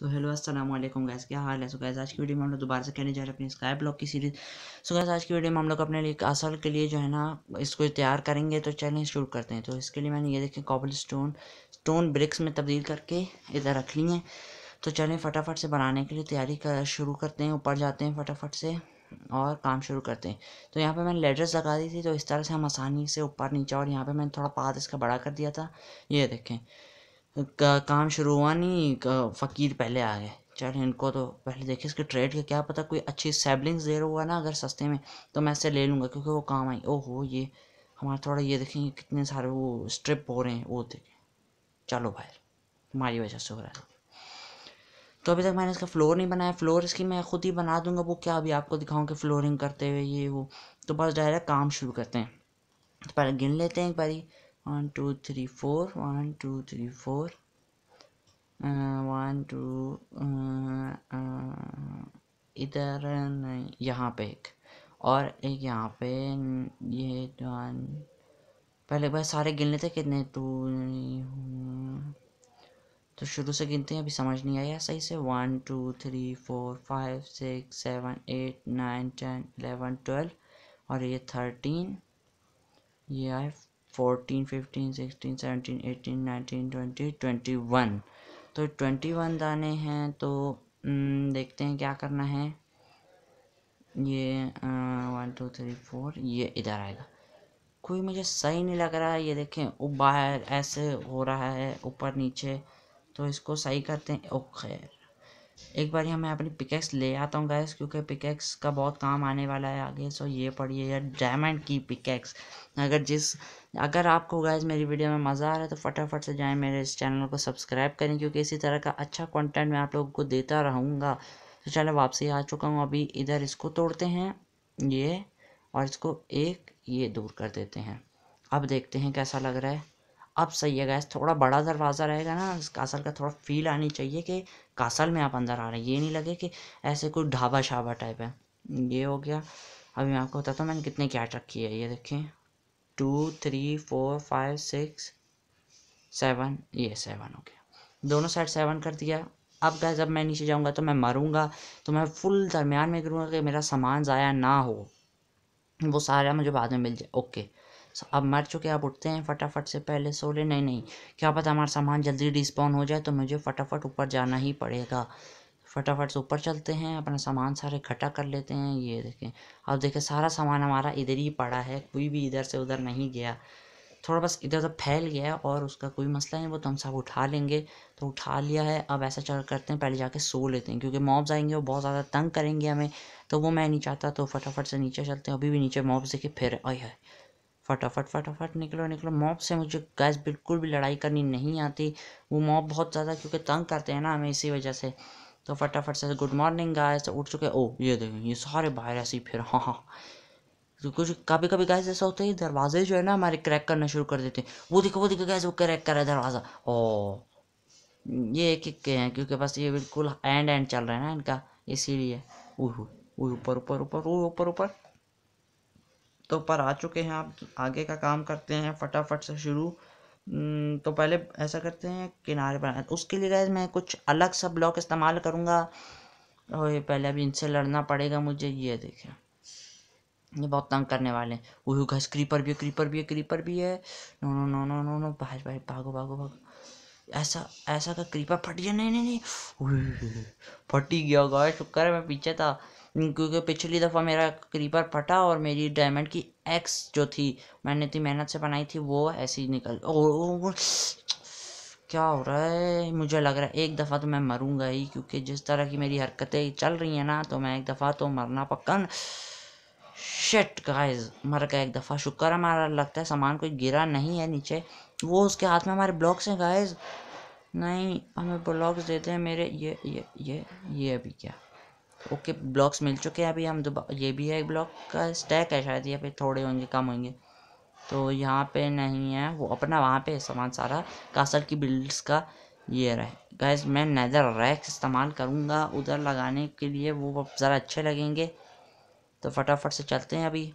तो हेलो अस्सलाम वालेकुम गैस क्या हाल है सो गैस आज की वीडियो में हम लोग दोबारा से कहने जा रहे हैं अपनी स्काई ब्लॉक की सीरीज़ सो गैस आज की वीडियो में हम लोग अपने लिए असल के लिए जो है ना इसको तैयार करेंगे तो चैलेंज शुरू करते हैं तो इसके लिए मैंने ये देखें कॉबल स्टोन स्टोन ब्रिक्स में तब्दील करके इधर रख ली हैं तो चलें फटाफट से बनाने के लिए तैयारी कर शुरू करते हैं ऊपर जाते हैं फटाफट से और काम शुरू करते हैं तो यहाँ पे मैंने लेडर्स लगा दी थी तो इस तरह से हम आसानी से ऊपर नीचे और यहाँ पे मैंने थोड़ा पाथ इसका बड़ा कर दिया था ये देखें का काम शुरू हुआ नहीं फ़कीर पहले आ गए चल इनको तो पहले देखे इसके ट्रेड का क्या पता कोई अच्छी सेबलिंग्स दे रहा हुआ ना अगर सस्ते में तो मैं इससे ले लूँगा क्योंकि वो काम आई ओहो ये हमारा थोड़ा ये देखेंगे कितने सारे वो स्ट्रिप हो रहे हैं वो देखें चलो भाई हमारी वजह से हो रहा है तो अभी तक मैंने इसका फ्लोर नहीं बनाया फ्लोर इसकी मैं खुद ही बना दूंगा वो क्या अभी आपको दिखाऊँ कि फ्लोरिंग करते हुए ये वो तो बस डायरेक्ट काम शुरू करते हैं तो पहले गिन लेते हैं एक बारी one two three four one two three four uh, one two uh, uh, इधर नहीं यहाँ पे एक और एक यहाँ पे ये वन पहले बस सारे गिन लेते कितने तो तो शुरू से गिनते हैं अभी समझ नहीं आया सही से one two three four five six seven eight nine ten eleven twelve और ये थर्टीन ये आए fourteen fifteen sixteen seventeen eighteen nineteen twenty twenty one तो ट्वेंटी वन दाने हैं तो हम्म, देखते हैं क्या करना है ये वन टू थ्री फोर ये इधर आएगा कोई मुझे सही नहीं लग रहा है ये देखें वो बाहर ऐसे हो रहा है ऊपर नीचे तो इसको सही करते हैं ओके एक बार यहाँ मैं अपनी पिकेक्स ले आता हूँ गैस क्योंकि पिकेक्स का बहुत काम आने वाला है आगे सो ये पढ़िए यार डायमंड की पिकेक्स अगर जिस अगर आपको गैस मेरी वीडियो में मज़ा आ रहा है तो फटाफट से जाएँ मेरे इस चैनल को सब्सक्राइब करें क्योंकि इसी तरह का अच्छा कंटेंट मैं आप लोगों को देता रहूँगा तो चलो वापसी आ चुका हूँ अभी इधर इसको तोड़ते हैं ये और इसको एक ये दूर कर देते हैं अब देखते हैं कैसा लग रहा है अब सही है गैस थोड़ा बड़ा दरवाज़ा रहेगा ना इस कासल का थोड़ा फील आनी चाहिए कि कासल में आप अंदर आ रहे हैं ये नहीं लगे कि ऐसे कोई ढाबा शाबा टाइप है ये हो गया अभी मैं आपको बताता हूँ मैंने कितने कैट रखी है ये देखें two three four five six seven ये सेवन हो गया दोनों साइड सेवन कर दिया अब गए जब मैं नीचे जाऊँगा तो मैं मरूँगा तो मैं फुल दरमियान में करूँगा कि मेरा सामान ज़ाया ना हो वो सारा मुझे बाद में मिल जाए ओके अब मर चुके अब उठते हैं फटाफट से पहले सो ले नहीं नहीं क्या पता हमारा सामान जल्दी डिस्पॉन हो जाए तो मुझे फटाफट ऊपर जाना ही पड़ेगा फटाफट से ऊपर चलते हैं अपना सामान सारे इकट्ठा कर लेते हैं ये देखें अब देखें सारा सामान हमारा इधर ही पड़ा है कोई भी इधर से उधर नहीं गया थोड़ा बस इधर उधर फैल गया और उसका कोई मसला नहीं वो तो हम सब उठा लेंगे तो उठा लिया है अब ऐसा चल करते हैं पहले जाके सो लेते हैं क्योंकि मॉब्स आएंगे वो बहुत ज़्यादा तंग करेंगे हमें तो वो मैं नहीं चाहता तो फटाफट से नीचे चलते हैं अभी भी नीचे मॉब्स देखे फिर आई है फटाफट फटाफट निकलो निकलो मॉब से मुझे गैस बिल्कुल भी लड़ाई करनी नहीं आती वो मॉब बहुत ज़्यादा क्योंकि तंग करते हैं ना हमें इसी वजह से तो फटाफट से गुड मॉर्निंग गाइस तो उठ चुके ओ ये देखो ये सारे बाहर ऐसे ही फिर हाँ हाँ तो कुछ कभी कभी गैस ऐसा होता है दरवाजे जो है ना हमारे क्रैक करना शुरू कर देते हैं वो देखो वो देखो गैस वो क्रैक है दरवाज़ा ओ ये एक एक के हैं क्योंकि बस ये बिल्कुल एंड एंड चल रहा है ना इनका इसीलिए ऊपर ऊपर ऊपर ऊपर ऊपर तो पर आ चुके हैं आप आगे का काम करते हैं फटाफट से शुरू तो पहले ऐसा करते हैं किनारे बनाए उसके लिए गए मैं कुछ अलग सा ब्लॉक इस्तेमाल करूँगा और ये पहले अभी इनसे लड़ना पड़ेगा मुझे ये देखें ये बहुत तंग करने वाले हैं वो घस क्रीपर भी है क्रीपर भी है क्रीपर भी है no no no no no no भाई भाई भागो भागो भागो ऐसा ऐसा का क्रीपर फट गया नहीं नहीं नहीं फटी गया गाय शुक्र है मैं पीछे था क्योंकि पिछली दफ़ा मेरा क्रीपर फटा और मेरी डायमंड की एक्स जो थी मैंने इतनी मेहनत से बनाई थी वो ऐसी निकल ओ, ओ, ओ क्या हो रहा है मुझे लग रहा है एक दफ़ा तो मैं मरूंगा ही क्योंकि जिस तरह की मेरी हरकतें चल रही हैं ना तो मैं एक दफ़ा तो मरना पक्का शेट गाइस मर गया एक दफ़ा शुक्र हमारा लगता है सामान कोई गिरा नहीं है नीचे वो उसके हाथ में हमारे ब्लॉक्स हैं गाइस नहीं हमें ब्लॉक्स देते हैं मेरे ये ये ये ये अभी क्या ओके ब्लॉक्स मिल चुके हैं अभी हम दो ये भी है ब्लॉक का स्टैक है शायद या फिर थोड़े होंगे कम होंगे तो यहाँ पे नहीं है वो अपना वहाँ पे सामान सारा कासल की बिल्ड्स का ये रहे गैस मैं नैदर रैक्स इस्तेमाल करूँगा उधर लगाने के लिए वो ज़रा अच्छे लगेंगे तो फटाफट से चलते हैं अभी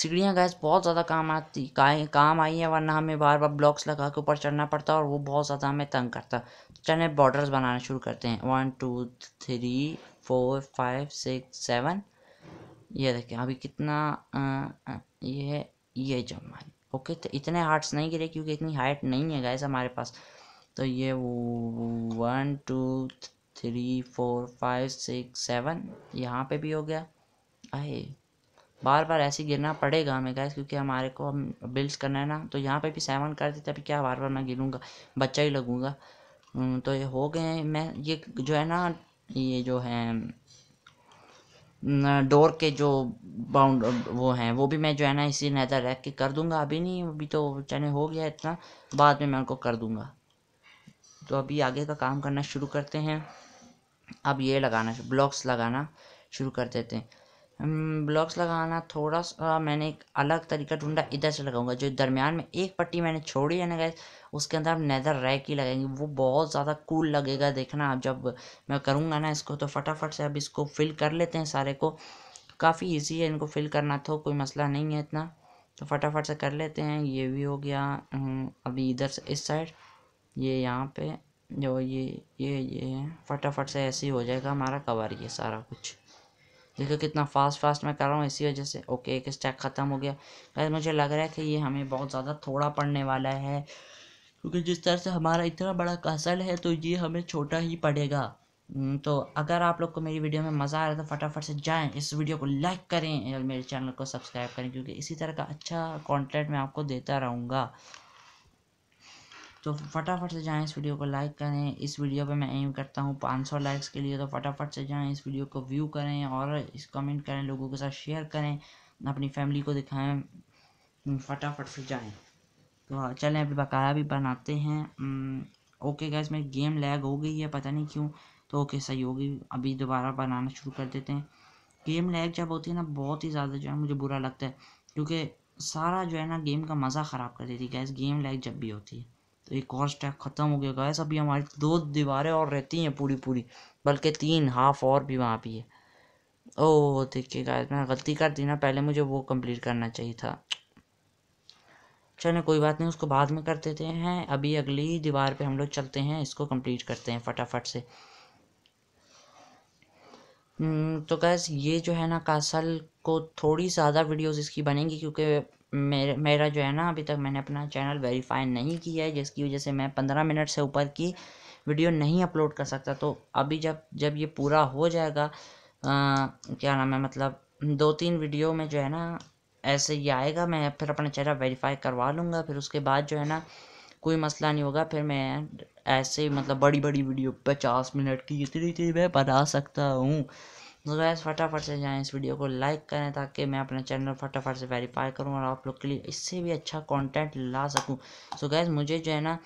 सीढ़ियाँ गैस बहुत ज़्यादा काम आती काम आई है वरना हमें बार बार ब्लॉक्स लगा के ऊपर चढ़ना पड़ता और वो बहुत ज़्यादा हमें तंग करता चलिए बॉर्डर्स बनाना शुरू करते हैं one two three four five six seven ये देखें अभी कितना आ, आ, ये ये जो हमारी ओके तो इतने हार्ट्स नहीं गिरे क्योंकि इतनी हाइट नहीं है गैस हमारे पास तो ये one two three four five six seven यहाँ पे भी हो गया आए बार बार ऐसे गिरना पड़ेगा हमें गैस क्योंकि हमारे को हम बिल्ड्स करना है ना तो यहाँ पे भी सेवन कर देते अभी क्या बार बार मैं गिरूँगा बच्चा ही लगूँगा हम्म, तो ये हो गए मैं ये जो है ना ये जो है डोर के जो बाउंड वो हैं वो भी मैं जो है ना इसी नैदर रख के कर दूंगा अभी नहीं अभी तो चने हो गया इतना बाद में मैं उनको कर दूंगा तो अभी आगे का काम करना शुरू करते हैं अब ये लगाना ब्लॉक्स लगाना शुरू कर देते हैं ब्लॉक्स लगाना थोड़ा सा मैंने एक अलग तरीका ढूंढा इधर से लगाऊंगा जो दरमियान में एक पट्टी मैंने छोड़ी है ना गए उसके अंदर आप नैदर रैक ही लगाएंगे वो बहुत ज़्यादा कूल लगेगा देखना आप जब मैं करूँगा ना इसको तो फटाफट से अब इसको फिल कर लेते हैं सारे को काफ़ी ईजी है इनको फिल करना तो कोई मसला नहीं है इतना तो फटाफट से कर लेते हैं ये भी हो गया हम्म, अभी इधर से इस साइड ये यहाँ पे जो ये ये ये फटाफट से ऐसे ही हो जाएगा हमारा कवर ये सारा कुछ देखो कितना फास्ट फास्ट मैं कर रहा हूँ इसी वजह से ओके एक स्टैक ख़त्म हो गया गैस मुझे लग रहा है कि ये हमें बहुत ज़्यादा थोड़ा पड़ने वाला है क्योंकि जिस तरह से हमारा इतना बड़ा कसल है तो ये हमें छोटा ही पड़ेगा हम्म, तो अगर आप लोग को मेरी वीडियो में मज़ा आ रहा है तो फटाफट से जाएं इस वीडियो को लाइक करें और मेरे चैनल को सब्सक्राइब करें क्योंकि इसी तरह का अच्छा कंटेंट मैं आपको देता रहूँगा तो फटाफट से जाएं इस वीडियो को लाइक करें इस वीडियो पे मैं एम करता हूँ 500 लाइक्स के लिए तो फटाफट से जाएं इस वीडियो को व्यू करें और इस कमेंट करें लोगों के साथ शेयर करें अपनी फैमिली को दिखाएं हम्म, फटाफट से जाएं तो हाँ, चलें अभी बकाया भी बनाते हैं ओके हम्म, गैस मेरी गेम लैग हो गई है पता नहीं क्यों तो ओके सही होगी अभी दोबारा बनाना शुरू कर देते हैं गेम लैग जब होती है ना बहुत ही ज़्यादा जो है मुझे बुरा लगता है क्योंकि सारा जो है ना गेम का मज़ा ख़राब कर देती है गैस गेम लैग जब भी होती है तो एक और स्टैक ख़त्म हो गया गैस अभी हमारी दो दीवारें और रहती हैं पूरी पूरी बल्कि तीन हाफ और भी वहाँ भी है ओ देखिए गैस मैंने गलती कर दी ना पहले मुझे वो कंप्लीट करना चाहिए था चलो कोई बात नहीं उसको बाद में कर देते हैं अभी अगली दीवार पे हम लोग चलते हैं इसको कंप्लीट करते हैं फटाफट से हम्म, तो गैस ये जो है ना कासल को थोड़ी ज़्यादा वीडियोज इसकी बनेंगी क्योंकि मेरे मेरा जो है ना अभी तक मैंने अपना चैनल वेरीफाई नहीं किया है जिसकी वजह से मैं पंद्रह मिनट से ऊपर की वीडियो नहीं अपलोड कर सकता तो अभी जब जब ये पूरा हो जाएगा आ, क्या नाम है मतलब दो तीन वीडियो में जो है ना ऐसे ही आएगा मैं फिर अपना चेहरा वेरीफाई करवा लूँगा फिर उसके बाद जो है ना कोई मसला नहीं होगा फिर मैं ऐसे मतलब बड़ी बड़ी वीडियो पचास मिनट की इतनी इतनी मैं बना सकता हूँ तो गैस फटाफट से जाएं इस वीडियो को लाइक करें ताकि मैं अपना चैनल फटाफट से वेरीफाई करूं और आप लोग के लिए इससे भी अच्छा कंटेंट ला सकूं सो गैस मुझे जो है ना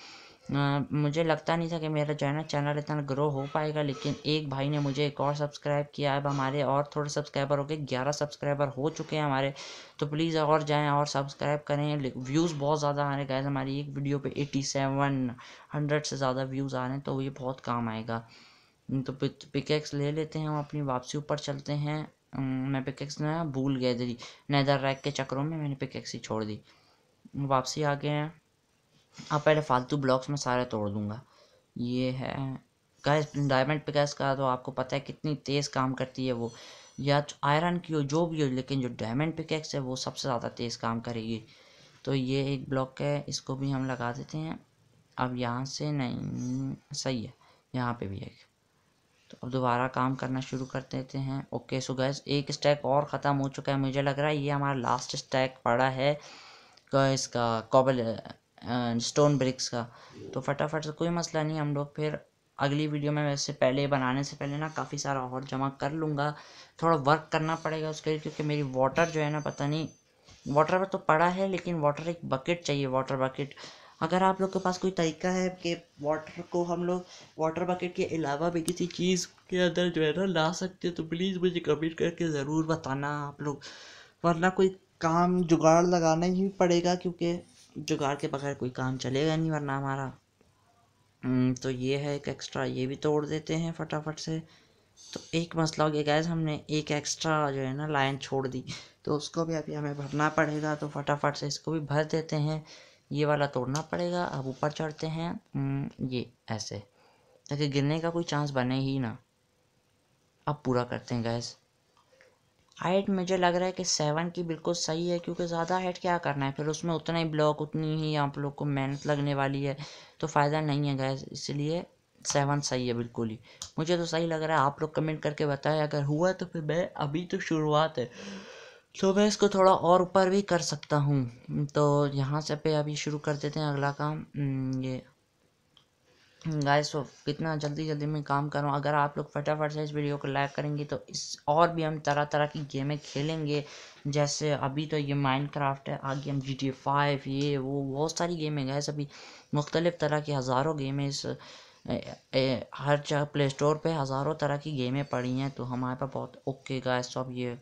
मुझे लगता नहीं था कि मेरा जो है ना चैनल इतना ग्रो हो पाएगा लेकिन एक भाई ने मुझे एक और सब्सक्राइब किया अब हमारे और थोड़े सब्सक्राइबर हो गए ग्यारह सब्सक्राइबर हो चुके हैं हमारे तो प्लीज़ और जाएँ और सब्सक्राइब करें व्यूज़ बहुत ज़्यादा आ रहे हैं गैस हमारी एक वीडियो पर एटी सेवन हंड्रेड से ज़्यादा व्यूज़ आ रहे हैं तो ये बहुत काम आएगा हम्म, तो पिकेक्स ले लेते हैं हम अपनी वापसी ऊपर चलते हैं हम्म, मैं पिकेक्स ना भूल गया थी नैदर रैक के चक्करों में मैंने पिकेक्स ही छोड़ दी वापसी आ गए हैं अब पहले फालतू ब्लॉक्स में सारे तोड़ दूंगा ये है गैस डायमंड पिकेक्स का तो आपको पता है कितनी तेज़ काम करती है वो या आयरन तो की हो जो भी हो लेकिन जो डायमंड पिकेक्स है वो सबसे ज़्यादा तेज़ काम करेगी तो ये एक ब्लॉक है इसको भी हम लगा देते हैं अब यहाँ से नहीं सही है यहाँ पे भी एक तो अब दोबारा काम करना शुरू कर देते हैं ओके सो गैस एक स्टैक और ख़त्म हो चुका है मुझे लग रहा है ये हमारा लास्ट स्टैक पड़ा है इसका कॉबल स्टोन ब्रिक्स का तो फटाफट से कोई मसला नहीं हम लोग फिर अगली वीडियो में वैसे पहले बनाने से पहले ना काफ़ी सारा और जमा कर लूँगा थोड़ा वर्क करना पड़ेगा उसके लिए क्योंकि मेरी वाटर जो है ना पता नहीं वाटर पर तो पड़ा है लेकिन वाटर एक बकेट चाहिए वाटर बकेट अगर आप लोग के पास कोई तरीका है कि वाटर को हम लोग वाटर बकेट के अलावा भी किसी चीज़ के अंदर जो है ना ला सकते तो प्लीज़ मुझे कमेंट करके ज़रूर बताना आप लोग वरना कोई काम जुगाड़ लगाना ही पड़ेगा क्योंकि जुगाड़ के बगैर कोई काम चलेगा नहीं वरना हमारा हम्म, तो ये है एक एक्स्ट्रा ये भी तोड़ देते हैं फटाफट से तो एक मसला हो गया गैस हमने एक एक्स्ट्रा जो है ना लाइन छोड़ दी तो उसको भी अभी हमें भरना पड़ेगा तो फटाफट से इसको भी भर देते हैं ये वाला तोड़ना पड़ेगा अब ऊपर चढ़ते हैं हम्म, ये ऐसे ताकि गिरने का कोई चांस बने ही ना अब पूरा करते हैं गैस हाइट मुझे लग रहा है कि सेवन की बिल्कुल सही है क्योंकि ज़्यादा हाइट क्या करना है फिर उसमें उतना ही ब्लॉक उतनी ही आप लोग को मेहनत लगने वाली है तो फ़ायदा नहीं है गैस इसलिए सेवन सही है बिल्कुल ही मुझे तो सही लग रहा है आप लोग कमेंट करके बताएं अगर हुआ तो फिर मैं अभी तो शुरुआत है तो मैं इसको थोड़ा और ऊपर भी कर सकता हूँ तो यहाँ से पे अभी शुरू कर देते हैं अगला काम हम्म, ये गाइस तो कितना जल्दी जल्दी मैं काम करूँ अगर आप लोग फटाफट से इस वीडियो को लाइक करेंगे तो इस और भी हम तरह तरह की गेमें खेलेंगे जैसे अभी तो ये माइनक्राफ्ट है आगे हम जी टी फाइव ये वो बहुत सारी गेमें गैस अभी मुख्तलिफ़ तरह की हज़ारों गेमें इस हर जगह प्ले स्टोर पर हज़ारों तरह की गेमें पड़ी हैं तो हमारे पास बहुत ओके गाइस तो अब ये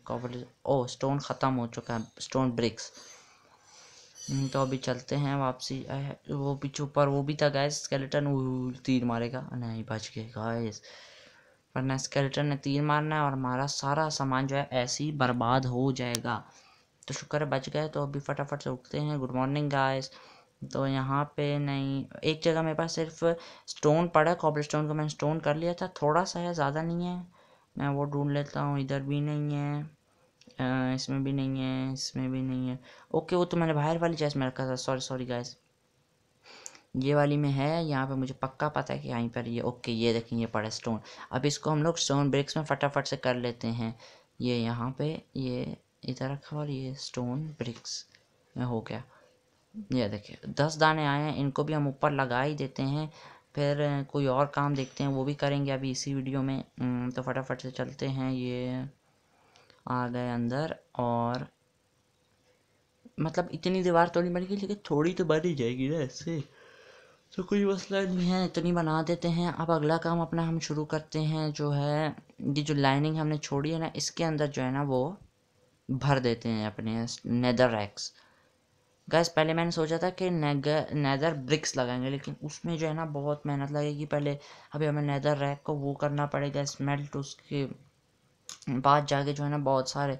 ओ स्टोन ख़त्म हो चुका है स्टोन हम्म, ब्रिक्स तो अभी चलते हैं वापसी वो पीछे ऊपर वो भी था गैस स्केलेटन तीर मारेगा नहीं बच गए गैस वरना स्केलेटन ने तीर मारना है और हमारा सारा सामान जो है ऐसे ही बर्बाद हो जाएगा तो शुक्र है बच गए तो अभी फटाफट से उठते हैं गुड मॉर्निंग गाइस तो यहाँ पे नहीं एक जगह मेरे पास सिर्फ स्टोन पड़ा है कॉपर स्टोन को मैंने स्टोन कर लिया था थोड़ा सा है ज़्यादा नहीं है मैं वो ढूंढ लेता हूँ इधर भी नहीं है इसमें भी नहीं है इसमें भी नहीं है ओके वो तो मैंने बाहर वाली चेस्ट में रखा था सॉरी सॉरी गाइस ये वाली में है यहाँ पे मुझे पक्का पता है कि यहीं पर ये ओके ये देखें ये पड़ा स्टोन अब इसको हम लोग स्टोन ब्रिक्स में फटाफट से कर लेते हैं ये यहाँ पे ये इधर रखा और ये स्टोन ब्रिक्स में हो गया ये देखिए दस दाने आए हैं इनको भी हम ऊपर लगा ही देते हैं फिर कोई और काम देखते हैं वो भी करेंगे अभी इसी वीडियो में तो फटाफट से चलते हैं ये आ गए अंदर और मतलब इतनी दीवार थोड़ी बनेगी लेकिन थोड़ी तो बन ही जाएगी ना इससे तो कोई मसला नहीं है इतनी बना देते हैं अब अगला काम अपना हम शुरू करते हैं जो है ये जो लाइनिंग हमने छोड़ी है ना इसके अंदर जो है ना वो भर देते हैं अपने नेदर रैक्स गैस पहले मैंने सोचा था कि नैदर ब्रिक्स लगाएंगे लेकिन उसमें जो है ना बहुत मेहनत लगेगी पहले अभी हमें नैदर रैक को वो करना पड़ेगा स्मेल्ट उसके बाद जाके जो है ना बहुत सारे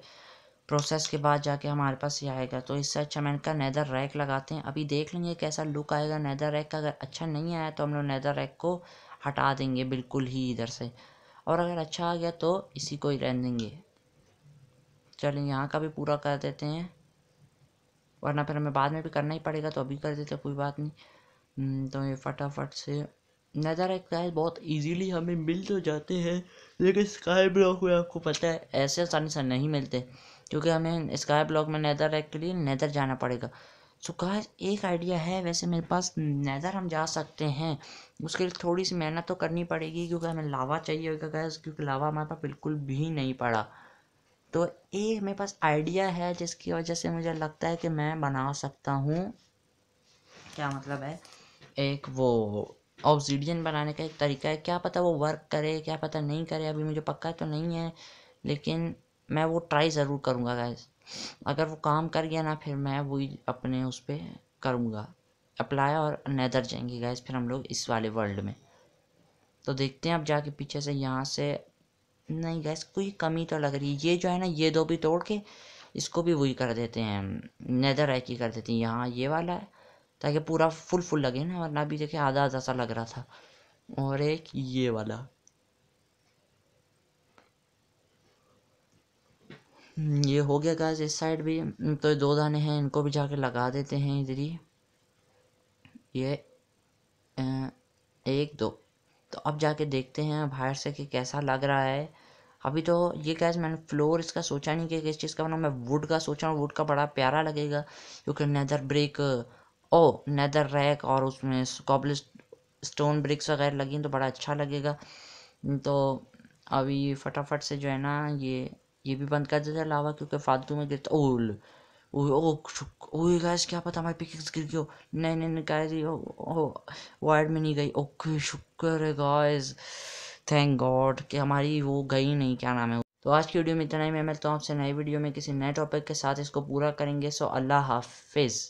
प्रोसेस के बाद जाके हमारे पास ये आएगा तो इससे अच्छा मैंने कहा नैदर रैक लगाते हैं अभी देख लेंगे कैसा लुक आएगा नैदर रैक का अगर अच्छा नहीं आया तो हम लोग नैदर रैक को हटा देंगे बिल्कुल ही इधर से और अगर अच्छा आ गया तो इसी को ही रहने देंगे चलिए यहाँ का भी पूरा कर देते हैं वरना फिर हमें बाद में भी करना ही पड़ेगा तो अभी कर देते कोई बात नहीं हम्म, तो ये फटाफट से नज़ारा स्काई बहुत इजीली हमें मिल तो जाते हैं लेकिन स्काई ब्लॉक में आपको पता है ऐसे आसानी से नहीं मिलते क्योंकि हमें स्काई ब्लॉक में नैदर रैक के लिए नैदर जाना पड़ेगा सो गाइस एक आइडिया है वैसे मेरे पास नैदर हम जा सकते हैं उसके लिए थोड़ी सी मेहनत तो करनी पड़ेगी क्योंकि हमें लावा चाहिए होगा गैस क्योंकि लावा हमारे पास बिल्कुल भी नहीं पड़ा तो ये मेरे पास आइडिया है जिसकी वजह से मुझे लगता है कि मैं बना सकता हूँ क्या मतलब है एक वो ऑब्जीडियन बनाने का एक तरीका है क्या पता वो वर्क करे क्या पता नहीं करे अभी मुझे पक्का तो नहीं है लेकिन मैं वो ट्राई ज़रूर करूँगा गैस अगर वो काम कर गया ना फिर मैं वही अपने उस पर करूँगा अप्लाई और नैदर जाएंगे गैस फिर हम लोग इस वाले वर्ल्ड में तो देखते हैं अब जाके पीछे से यहाँ से नहीं गैस कोई कमी तो लग रही है ये जो है ना ये दो भी तोड़ के इसको भी वही कर देते हैं नैदर एक ही कर देते हैं यहाँ ये वाला है ताकि पूरा फुल फुल लगे ना वरना अभी देखे आधा आधा सा लग रहा था और एक ये वाला ये हो गया गैस इस साइड भी तो दो दाने हैं इनको भी जाके लगा देते हैं इधर ही ये एक दो तो अब जाके देखते हैं बाहर से कि कैसा लग रहा है अभी तो ये गैस मैंने फ्लोर इसका सोचा नहीं कि किस चीज़ का बना मैं वुड का सोचा हूँ वुड का बड़ा प्यारा लगेगा क्योंकि nether brick or netherrack और उसमें कॉबल स्टोन ब्रिक्स वगैरह लगी तो बड़ा अच्छा लगेगा तो अभी फटाफट से जो है ना ये ये भी बंद कर देते हैं लावा क्योंकि फालतू में गिरता ओल ओए गाइस क्या पता हमारी पिकेक्स गिर गई हो नहीं नहीं नहीं गाइस ये वायर में नहीं गई ओके शुक्र है गाइस थैंक गॉड कि हमारी वो गई नहीं क्या नाम है तो आज की वीडियो में इतना ही मैं मिलता हूँ आपसे नई वीडियो में किसी नए टॉपिक के साथ इसको पूरा करेंगे सो अल्लाह हाफिज़